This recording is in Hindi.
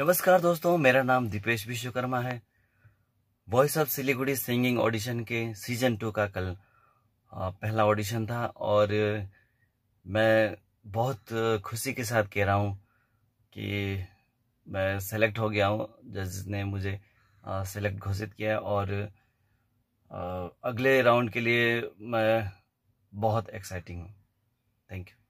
नमस्कार दोस्तों मेरा नाम दीपेश विश्वकर्मा है Voice of Siliguri singing audition के सीजन टू का कल पहला ऑडिशन था और मैं बहुत खुशी के साथ कह रहा हूँ कि मैं सेलेक्ट हो गया हूँ जज ने मुझे सेलेक्ट घोषित किया और अगले राउंड के लिए मैं बहुत एक्साइटिंग हूँ थैंक यू